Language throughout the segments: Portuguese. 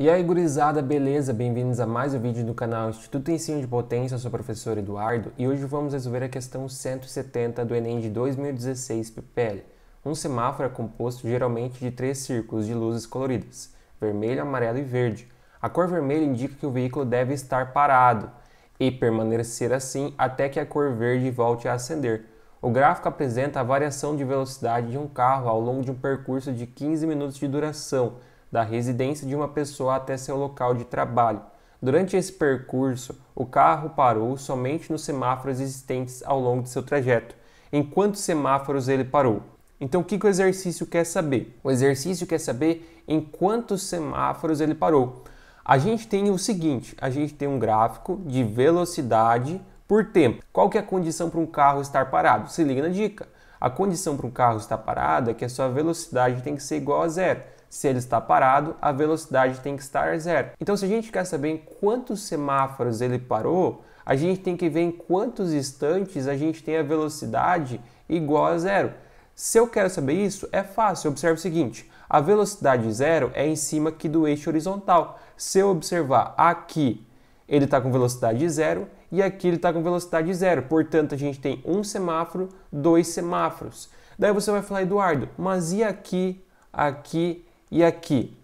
E aí, gurizada, beleza? Bem-vindos a mais um vídeo do canal Instituto Ensino de Potência, eu sou o professor Eduardo e hoje vamos resolver a questão 170 do Enem de 2016 PPL. Um semáforo é composto geralmente de três círculos de luzes coloridas, vermelho, amarelo e verde. A cor vermelha indica que o veículo deve estar parado e permanecer assim até que a cor verde volte a acender. O gráfico apresenta a variação de velocidade de um carro ao longo de um percurso de 15 minutos de duração, da residência de uma pessoa até seu local de trabalho. Durante esse percurso, o carro parou somente nos semáforos existentes ao longo de seu trajeto. Em quantos semáforos ele parou? Então, o que, que o exercício quer saber? O exercício quer saber em quantos semáforos ele parou. A gente tem o seguinte: a gente tem um gráfico de velocidade por tempo. Qual que é a condição para um carro estar parado? Se liga na dica. A condição para um carro estar parado é que a sua velocidade tem que ser igual a zero se ele está parado, a velocidade tem que estar zero. Então, se a gente quer saber em quantos semáforos ele parou, a gente tem que ver em quantos instantes a gente tem a velocidade igual a zero. Se eu quero saber isso, é fácil. Observe o seguinte: a velocidade zero é em cima aqui do eixo horizontal. Se eu observar aqui, ele está com velocidade zero e aqui ele está com velocidade zero. Portanto, a gente tem um semáforo, dois semáforos. Daí você vai falar, Eduardo, mas e aqui, aqui e aqui,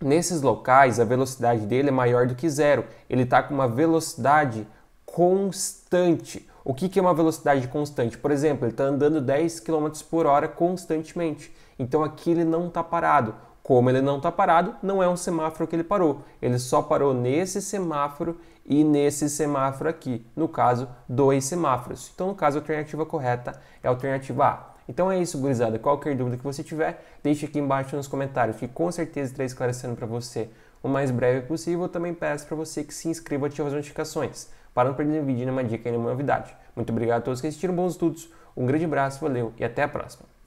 nesses locais, a velocidade dele é maior do que zero. Ele está com uma velocidade constante. O que, que é uma velocidade constante? Por exemplo, ele está andando 10 km por hora constantemente. Então aqui ele não está parado. Como ele não está parado, não é um semáforo que ele parou. Ele só parou nesse semáforo e nesse semáforo aqui. No caso, dois semáforos. Então, no caso, a alternativa correta é a alternativa A. Então é isso, gurizada. Qualquer dúvida que você tiver, deixe aqui embaixo nos comentários, que com certeza estarei esclarecendo para você o mais breve possível. Eu também peço para você que se inscreva e ative as notificações, para não perder nenhum vídeo, nenhuma dica e nenhuma novidade. Muito obrigado a todos que assistiram, bons estudos, um grande abraço, valeu e até a próxima.